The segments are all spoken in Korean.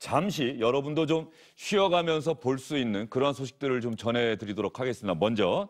잠시 여러분도 좀 쉬어가면서 볼 수 있는 그러한 소식들을 좀 전해드리도록 하겠습니다. 먼저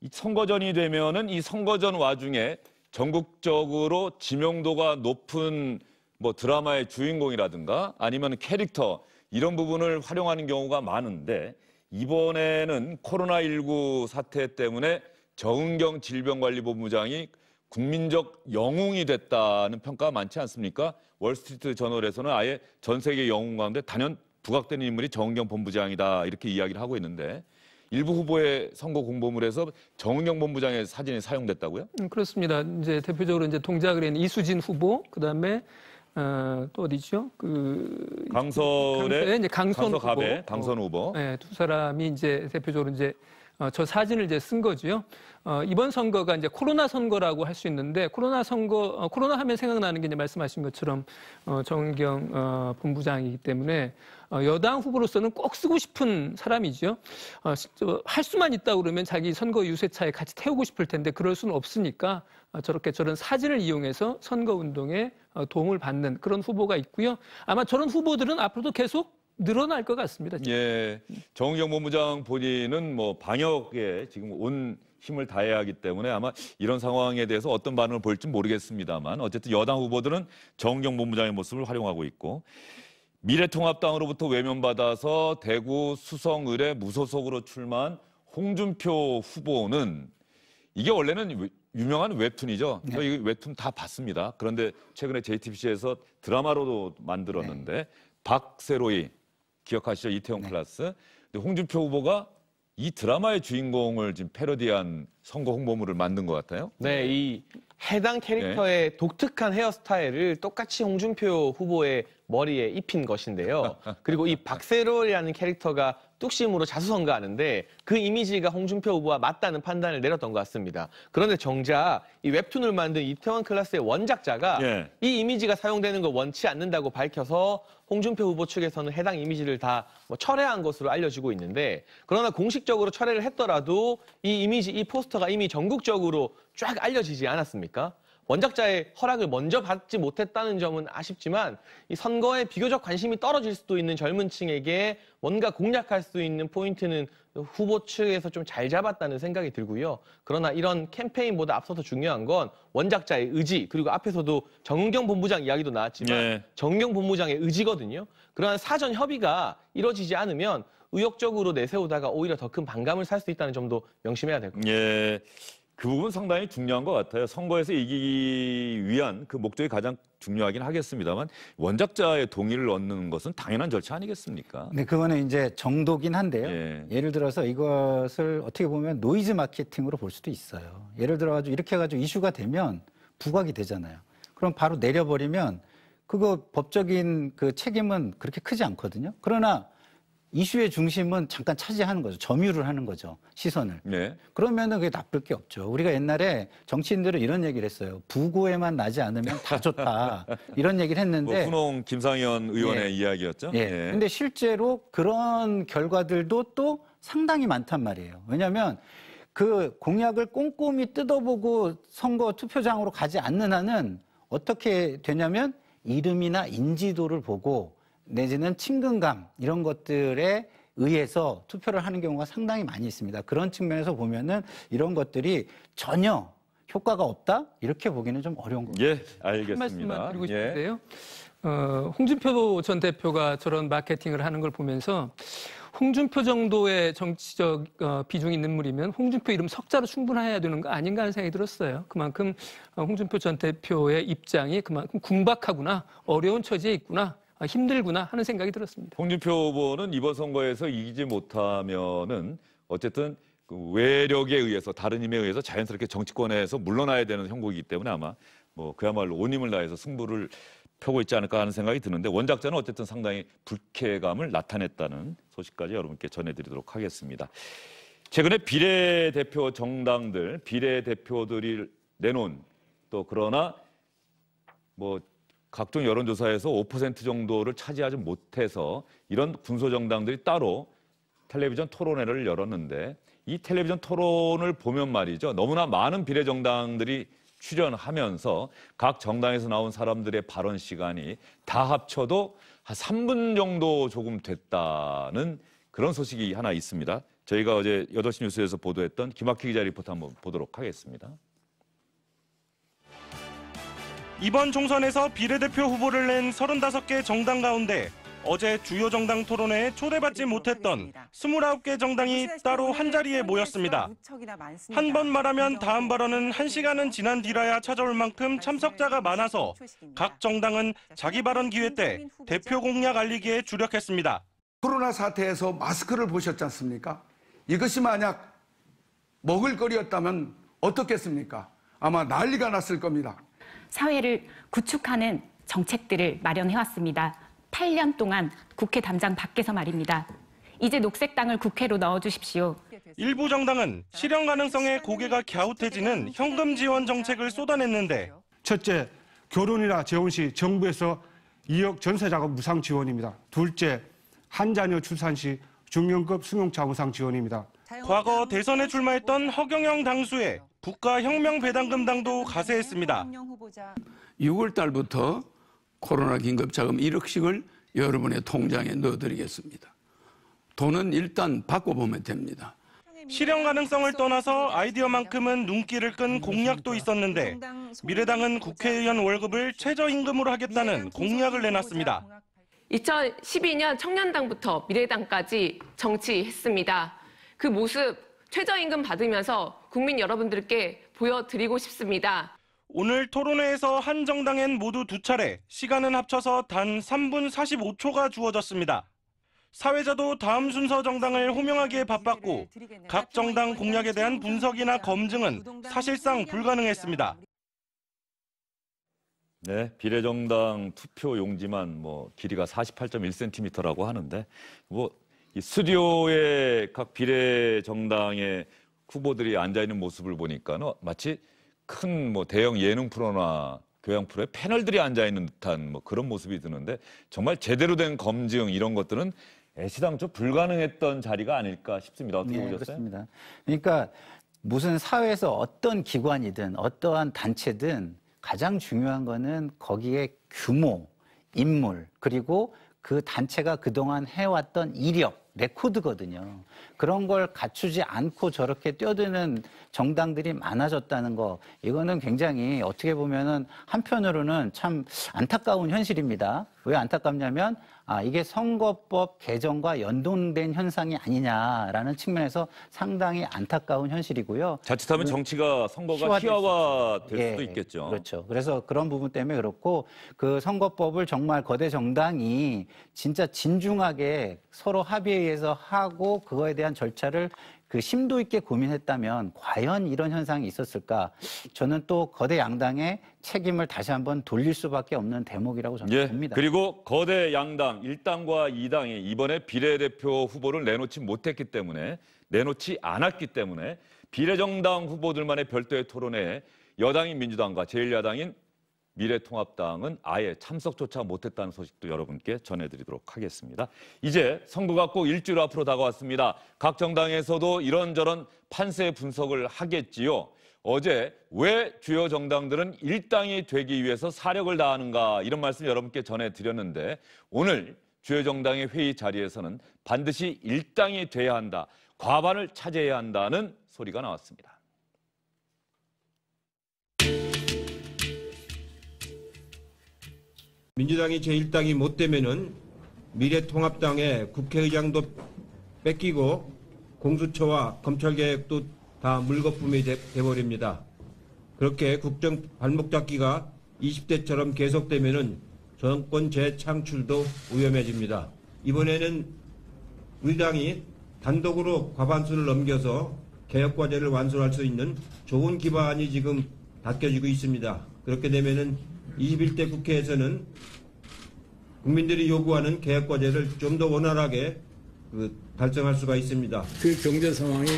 이 선거전이 되면은 이 선거전 와중에 전국적으로 지명도가 높은 뭐 드라마의 주인공이라든가 아니면 캐릭터 이런 부분을 활용하는 경우가 많은데 이번에는 코로나19 사태 때문에 정은경 질병관리본부장이 국민적 영웅이 됐다는 평가가 많지 않습니까? 월스트리트 저널에서는 아예 전 세계 영웅 가운데 단연 부각된 인물이 정은경 본부장이다 이렇게 이야기를 하고 있는데 일부 후보의 선거 공보물에서 정은경 본부장의 사진이 사용됐다고요? 음, 그렇습니다. 이제 대표적으로 이제 동작을 한 이수진 후보, 그다음에 어, 또 어디죠? 그 강설의 강선 강서 후보, 강선 후보, 어, 네, 두 사람이 이제 대표적으로 이제 어, 저 사진을 이제 쓴 거지요. 어, 이번 선거가 이제 코로나 선거라고 할 수 있는데 코로나 선거 어, 코로나 하면 생각나는 게 이제 말씀하신 것처럼 정경 본부장이기 때문에 여당 후보로서는 꼭 쓰고 싶은 사람이죠. 할 수만 있다 그러면 자기 선거 유세차에 같이 태우고 싶을 텐데 그럴 수는 없으니까 저렇게 저런 사진을 이용해서 선거 운동에 도움을 받는 그런 후보가 있고요. 아마 저런 후보들은 앞으로도 계속 늘어날 것 같습니다. 예. 정경 본부장 본인은 뭐 방역에 지금 온 힘을 다해야 하기 때문에 아마 이런 상황에 대해서 어떤 반응을 보지 모르겠습니다만 어쨌든 여당 후보들은 정경 본부장의 모습을 활용하고 있고 미래통합당으로부터 외면받아서 대구 수성 의뢰 무소속으로 출마한 홍준표 후보는 이게 원래는 유명한 웹툰이죠. 네. 저이 웹툰 다 봤습니다. 그런데 최근에 JTBC에서 드라마로도 만들었는데 네. 박세로이 기억하시죠? 이태원 네. 클라스. 근데 홍준표 후보가 이 드라마의 주인공을 지금 패러디한 선거 홍보물을 만든 것 같아요. 네, 네. 이 해당 캐릭터의 네. 독특한 헤어스타일을 똑같이 홍준표 후보의 머리에 입힌 것인데요. 그리고 이 박세롤이라는 캐릭터가 뚝심으로 자수성가하는데 그 이미지가 홍준표 후보와 맞다는 판단을 내렸던 것 같습니다. 그런데 정작 이 웹툰을 만든 이태원 클라스의 원작자가 예. 이 이미지가 사용되는 걸 원치 않는다고 밝혀서 홍준표 후보 측에서는 해당 이미지를 다 뭐 철회한 것으로 알려지고 있는데 그러나 공식적으로 철회를 했더라도 이 이미지, 이 포스터가 이미 전국적으로 쫙 알려지지 않았습니까? 원작자의 허락을 먼저 받지 못했다는 점은 아쉽지만 이 선거에 비교적 관심이 떨어질 수도 있는 젊은 층에게 뭔가 공략할 수 있는 포인트는 후보 측에서 좀 잘 잡았다는 생각이 들고요. 그러나 이런 캠페인보다 앞서서 중요한 건 원작자의 의지 그리고 앞에서도 정은경 본부장 이야기도 나왔지만 네. 정은경 본부장의 의지거든요. 그러한 사전 협의가 이뤄지지 않으면 의욕적으로 내세우다가 오히려 더 큰 반감을 살 수 있다는 점도 명심해야 될것 같습니다. 예. 그 부분 상당히 중요한 것 같아요. 선거에서 이기기 위한 그 목적이 가장 중요하긴 하겠습니다만 원작자의 동의를 얻는 것은 당연한 절차 아니겠습니까? 네, 그거는 이제 정도긴 한데요. 예. 를 들어서 이것을 어떻게 보면 노이즈 마케팅으로 볼 수도 있어요. 예를 들어가지고 이렇게 해가지고 이슈가 되면 부각이 되잖아요. 그럼 바로 내려버리면 그거 법적인 그 책임은 그렇게 크지 않거든요. 그러나 이슈의 중심은 잠깐 차지하는 거죠. 점유를 하는 거죠. 시선을. 네. 그러면은 그게 나쁠 게 없죠. 우리가 옛날에 정치인들은 이런 얘기를 했어요. 부고에만 나지 않으면 다 좋다. 이런 얘기를 했는데. 뭐 훈홍 김상현 의원의 예. 이야기였죠. 예. 예. 근데 실제로 그런 결과들도 또 상당히 많단 말이에요. 왜냐하면 그 공약을 꼼꼼히 뜯어보고 선거 투표장으로 가지 않는 한은 어떻게 되냐면 이름이나 인지도를 보고 내지는 친근감 이런 것들에 의해서 투표를 하는 경우가 상당히 많이 있습니다. 그런 측면에서 보면은 이런 것들이 전혀 효과가 없다 이렇게 보기는 좀 어려운 거죠. 예, 알겠습니다. 한 말씀만 드리고 예. 싶은데요. 예. 어, 홍준표 전 대표가 저런 마케팅을 하는 걸 보면서 홍준표 정도의 정치적 어, 비중이 있는 물이면 홍준표 이름 석자로 충분해야 되는 거 아닌가 하는 생각이 들었어요. 그만큼 어, 홍준표 전 대표의 입장이 그만큼 궁박하구나, 어려운 처지에 있구나 아, 힘들구나 하는 생각이 들었습니다. 홍준표 후보는 이번 선거에서 이기지 못하면은 어쨌든 그 외력에 의해서 다른 힘에 의해서 자연스럽게 정치권에서 물러나야 되는 형국이기 때문에 아마 뭐 그야말로 온 힘을 다해서 승부를 펴고 있지 않을까 하는 생각이 드는데 원작자는 어쨌든 상당히 불쾌감을 나타냈다는 소식까지 여러분께 전해드리도록 하겠습니다. 최근에 비례대표 정당들, 비례대표들이 내놓은 또 그러나 뭐 각종 여론조사에서 5% 정도를 차지하지 못해서 이런 군소정당들이 따로 텔레비전 토론회를 열었는데 이 텔레비전 토론을 보면 말이죠. 너무나 많은 비례정당들이 출연하면서 각 정당에서 나온 사람들의 발언 시간이 다 합쳐도 한 3분 정도 조금 됐다는 그런 소식이 하나 있습니다. 저희가 어제 8시 뉴스에서 보도했던 김학휘 기자 리포트 한번 보도록 하겠습니다. 이번 총선에서 비례대표 후보를 낸 35개 정당 가운데 어제 주요 정당 토론회에 초대받지 못했던 29개 그 정당이 그 따로 한자리에 모였습니다. 한 번 말하면 다음 발언은 한시간은 지난 뒤라야 찾아올 만큼 참석자가 많아서 각 정당은 자기 발언 기회 때 대표 공약 알리기에 주력했습니다. 코로나 사태에서 마스크를 보셨지 않습니까? 이것이 만약 먹을 거리였다면 어떻겠습니까? 아마 난리가 났을 겁니다. 사회를 구축하는 정책들을 마련해 왔습니다. 8년 동안 국회 담장 밖에서 말입니다. 이제 녹색당을 국회로 넣어주십시오. 일부 정당은 실현 가능성에 고개가 갸웃해지는 현금 지원 정책을 쏟아냈는데 첫째, 결혼이나 재혼 시 정부에서 2억 전세 작업 무상 지원입니다. 둘째, 한자녀 출산 시 중년급 승용차 무상 지원입니다. 과거 대선에 출마했던 허경영 당수의 국가혁명배당금당도 가세했습니다. 6월 달부터 코로나 긴급자금 1억씩을 여러분의 통장에 넣어드리겠습니다. 돈은 일단 바꿔보면 됩니다. 실현 가능성을 떠나서 아이디어만큼은 눈길을 끈 공약도 있었는데 미래당은 국회의원 월급을 최저임금으로 하겠다는 공약을 내놨습니다. 2012년 청년당부터 미래당까지 정치했습니다. 그 모습 최저임금 받으면서 국민 여러분들께 보여드리고 싶습니다. 오늘 토론회에서 한 정당엔 모두 두 차례 시간은 합쳐서 단 3분 45초가 주어졌습니다. 사회자도 다음 순서 정당을 호명하기에 바빴고 각 정당 공약에 대한 분석이나 검증은 사실상 불가능했습니다. 네, 비례정당 투표 용지만 뭐 길이가 48.1cm라고 하는데 뭐이 스튜디오에 각 비례 정당의 후보들이 앉아 있는 모습을 보니까 마치 큰 뭐 대형 예능 프로나 교양 프로의 패널들이 앉아 있는 듯한 뭐 그런 모습이 드는데 정말 제대로 된 검증 이런 것들은 애시당초 불가능했던 자리가 아닐까 싶습니다. 어떻게 네, 보셨어요? 그렇습니다. 그러니까 무슨 사회에서 어떤 기관이든 어떠한 단체든 가장 중요한 거는 거기에 규모, 인물, 그리고 그 단체가 그동안 해왔던 이력, 레코드거든요. 그런 걸 갖추지 않고 저렇게 뛰어드는 정당들이 많아졌다는 거 이거는 굉장히 어떻게 보면은 한편으로는 참 안타까운 현실입니다. 왜 안타깝냐면 아, 이게 선거법 개정과 연동된 현상이 아니냐라는 측면에서 상당히 안타까운 현실이고요. 자칫하면 그 정치가 선거가 희화화 될, 될 수도 예, 있겠죠. 그렇죠. 그래서 그런 부분 때문에 그렇고 그 선거법을 정말 거대 정당이 진짜 진중하게 서로 합의에 의해서 하고 그거에 대한 절차를 그 심도 있게 고민했다면 과연 이런 현상이 있었을까? 저는 또 거대 양당의 책임을 다시 한번 돌릴 수밖에 없는 대목이라고 저는 예, 봅니다. 그리고 거대 양당 1당과 2당이 이번에 비례대표 후보를 내놓지 못했기 때문에 내놓지 않았기 때문에 비례정당 후보들만의 별도의 토론에 여당인 민주당과 제1야당인 미래통합당은 아예 참석조차 못했다는 소식도 여러분께 전해드리도록 하겠습니다. 이제 선거가 꼭 일주일 앞으로 다가왔습니다. 각 정당에서도 이런저런 판세 분석을 하겠지요. 어제 왜 주요 정당들은 일당이 되기 위해서 사력을 다하는가 이런 말씀 여러분께 전해드렸는데 오늘 주요 정당의 회의 자리에서는 반드시 일당이 돼야 한다, 과반을 차지해야 한다는 소리가 나왔습니다. 민주당이 제1당이 못 되면은 미래통합당의 국회의장도 뺏기고 공수처와 검찰개혁도 다 물거품이 되, 돼버립니다. 그렇게 국정 발목 잡기가 20대처럼 계속되면은 정권 재창출도 위험해집니다. 이번에는 우리 당이 단독으로 과반수를 넘겨서 개혁 과제를 완수할 수 있는 좋은 기반이 지금 닦여지고 있습니다. 그렇게 되면은 21대 국회에서는 국민들이 요구하는 개혁 과제를 좀 더 원활하게 그 달성할 수가 있습니다. 그 경제 상황이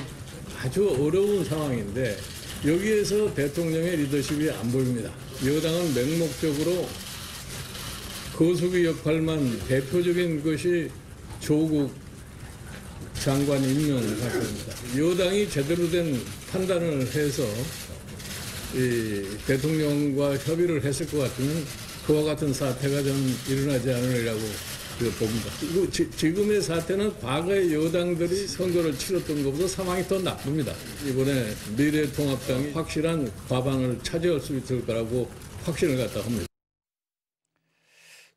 아주 어려운 상황인데 여기에서 대통령의 리더십이 안 보입니다. 여당은 맹목적으로 거수기 역할만 대표적인 것이 조국 장관 임명 사건입니다. 여당이 제대로 된 판단을 해서 대통령과 협의를 했을 것 같으면 그와 같은 사태가 좀 일어나지 않으리라고 그 봅니다. 그리고 지, 금의 사태는 과거의 여당들이 선거를 치렀던 것보다 상황이 더 나쁩니다. 이번에 미래통합당이 확실한 과반을 차지할 수 있을 거라고 확신을 갖다 합니다.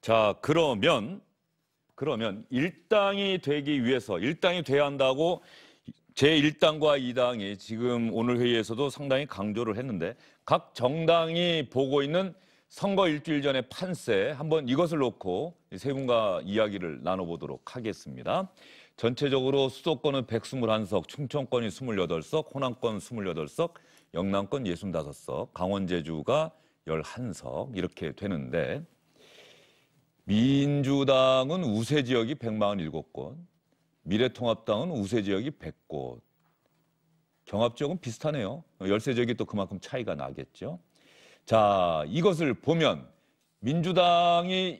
자, 그러면 그러면 일당이 되기 위해서 일당이 돼야 한다고 제1당과 2당이 지금 오늘 회의에서도 상당히 강조를 했는데 각 정당이 보고 있는 선거 일주일 전에 판세 한번 이것을 놓고 세 분과 이야기를 나눠보도록 하겠습니다. 전체적으로 수도권은 121석, 충청권이 28석, 호남권 28석, 영남권 65석, 강원 제주가 11석 이렇게 되는데 민주당은 우세 지역이 1 4 7권 미래통합당은 우세 지역이 100곳, 경합 지역은 비슷하네요. 열세 지역이 또 그만큼 차이가 나겠죠. 자, 이것을 보면 민주당이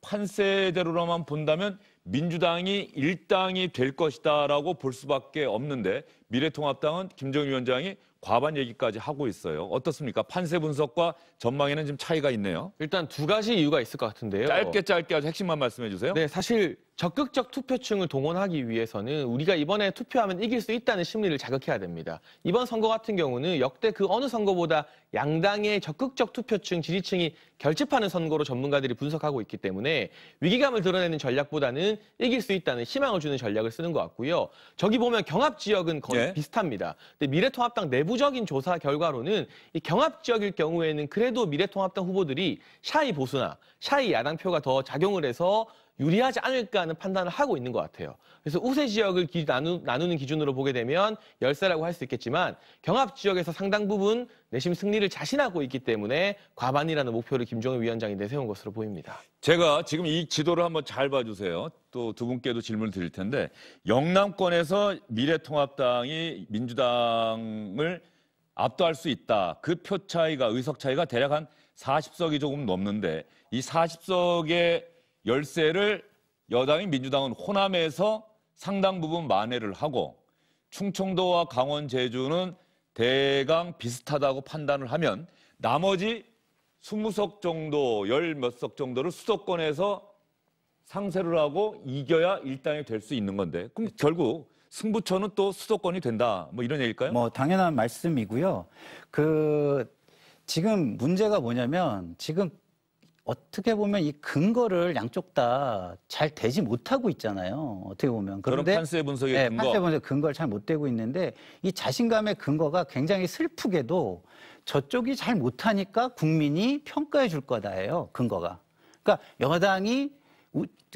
판세대로만 본다면 민주당이 일당이 될 것이다라고 볼 수밖에 없는데 미래통합당은 김정일 위원장이 과반 얘기까지 하고 있어요. 어떻습니까? 판세 분석과 전망에는 지금 차이가 있네요. 일단 두 가지 이유가 있을 것 같은데요. 짧게 짧게 아주 핵심만 말씀해 주세요. 네, 사실 적극적 투표층을 동원하기 위해서는 우리가 이번에 투표하면 이길 수 있다는 심리를 자극해야 됩니다. 이번 선거 같은 경우는 역대 그 어느 선거보다 양당의 적극적 투표층 지지층이 결집하는 선거로 전문가들이 분석하고 있기 때문에 위기감을 드러내는 전략보다는 이길 수 있다는 희망을 주는 전략을 쓰는 것 같고요. 저기 보면 경합 지역은 거의 네. 비슷합니다. 근데 미래통합당 내부적인 조사 결과로는 이 경합 지역일 경우에는 그래도 미래통합당 후보들이 샤이 보수나 샤이 야당표가 더 작용을 해서 유리하지 않을까 하는 판단을 하고 있는 것 같아요. 그래서 우세 지역을 기, 나누, 는 기준으로 보게 되면 열세라고 할 수 있겠지만 경합 지역에서 상당 부분 내심 승리를 자신하고 있기 때문에 과반이라는 목표를 김종인 위원장이 내세운 것으로 보입니다. 제가 지금 이 지도를 한번 잘 봐주세요. 또 두 분께도 질문을 드릴 텐데 영남권에서 미래통합당이 민주당을 압도할 수 있다. 그 표 차이가 의석 차이가 대략 한 40석이 조금 넘는데 이 40석의 열세를 여당인 민주당은 호남에서 상당 부분 만회를 하고 충청도와 강원 제주는 대강 비슷하다고 판단을 하면 나머지 20석 정도, 열 몇 석 정도를 수도권에서 상세를 하고 이겨야 일당이 될 수 있는 건데 그럼 그렇죠. 결국 승부처는 또 수도권이 된다 뭐 이런 얘기일까요? 뭐 당연한 말씀이고요. 그 지금 문제가 뭐냐면 지금 어떻게 보면 이 근거를 양쪽 다 잘 되지 못하고 있잖아요. 어떻게 보면 그런데 판세 분석의 네, 근거, 판세 분석 근거를 잘 못 되고 있는데 이 자신감의 근거가 굉장히 슬프게도 저쪽이 잘 못하니까 국민이 평가해 줄 거다예요. 근거가. 그러니까 여당이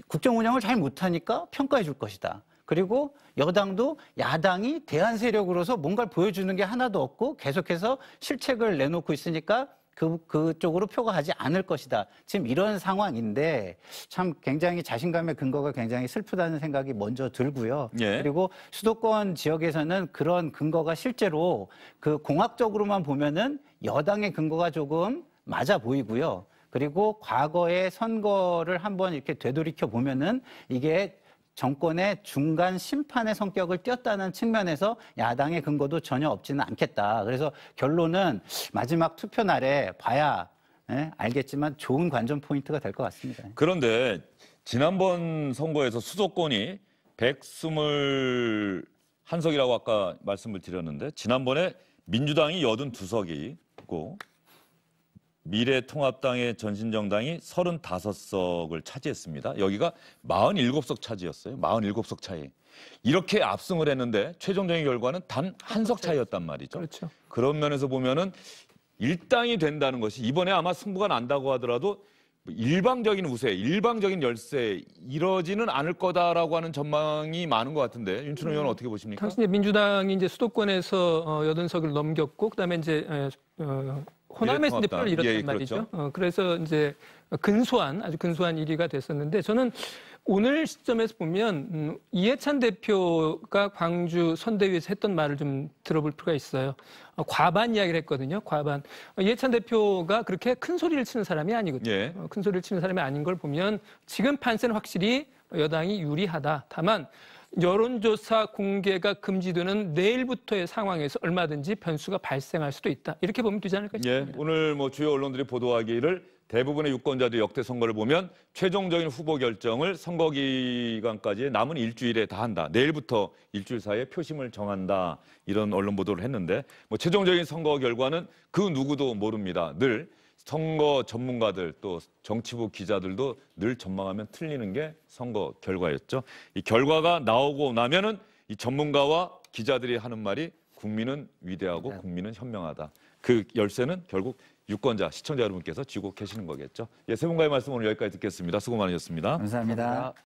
국정 운영을 잘 못하니까 평가해 줄 것이다. 그리고 여당도 야당이 대한 세력으로서 뭔가를 보여주는 게 하나도 없고 계속해서 실책을 내놓고 있으니까 그, 그쪽으로 표가 하지 않을 것이다. 지금 이런 상황인데 참 굉장히 자신감의 근거가 굉장히 슬프다는 생각이 먼저 들고요. 예. 그리고 수도권 지역에서는 그런 근거가 실제로 그 공학적으로만 보면은 여당의 근거가 조금 맞아 보이고요. 그리고 과거의 선거를 한번 이렇게 되돌이켜 보면은 이게 정권의 중간 심판의 성격을 띄었다는 측면에서 야당의 근거도 전혀 없지는 않겠다. 그래서 결론은 마지막 투표 날에 봐야 예, 알겠지만 좋은 관전 포인트가 될 것 같습니다. 그런데 지난번 선거에서 수도권이 121석이라고 아까 말씀을 드렸는데 지난번에 민주당이 82석이고 미래통합당의 전신정당이 35석을 차지했습니다. 여기가 47석 차지였어요. 47석 차이. 이렇게 압승을 했는데 최종적인 결과는 단 한 석 차이였단 말이죠. 그렇죠. 그런 면에서 보면은 일당이 된다는 것이 이번에 아마 승부가 난다고 하더라도 일방적인 우세, 일방적인 열세 이러지는 않을 거다라고 하는 전망이 많은 것 같은데 윤춘호 의원 음. 어떻게 보십니까? 당시 민주당이 이제 수도권에서 어, 여든 석을 넘겼고 그다음에 이제 어, 호남에서 이제 표를 잃었단 예, 예 그렇죠. 말이죠. 그렇죠. 어, 그래서 이제 근소한 아주 근소한 1위가 됐었는데 저는 오늘 시점에서 보면 음, 이해찬 대표가 광주 선대위에서 했던 말을 좀 들어볼 필요가 있어요. 어, 과반 이야기를 했거든요. 과반. 어, 이해찬 대표가 그렇게 큰 소리를 치는 사람이 아니거든요. 예. 어, 큰 소리를 치는 사람이 아닌 걸 보면 지금 판세는 확실히 여당이 유리하다. 다만 여론조사 공개가 금지되는 내일부터의 상황에서 얼마든지 변수가 발생할 수도 있다. 이렇게 보면 되지 않을까 예, 싶습니다. 예, 오늘 뭐 주요 언론들이 보도하기를 대부분의 유권자들 역대 선거를 보면 최종적인 후보 결정을 선거 기간까지 남은 일주일에 다 한다. 내일부터 일주일 사이에 표심을 정한다. 이런 언론 보도를 했는데 뭐 최종적인 선거 결과는 그 누구도 모릅니다. 늘 선거 전문가들 또 정치부 기자들도 늘 전망하면 틀리는 게 선거 결과였죠. 이 결과가 나오고 나면은 이 전문가와 기자들이 하는 말이 국민은 위대하고 네. 국민은 현명하다. 그 열쇠는 결국 유권자, 시청자 여러분께서 쥐고 계시는 거겠죠. 예, 세 분과의 말씀 오늘 여기까지 듣겠습니다. 수고 많으셨습니다 감사합니다. 감사합니다.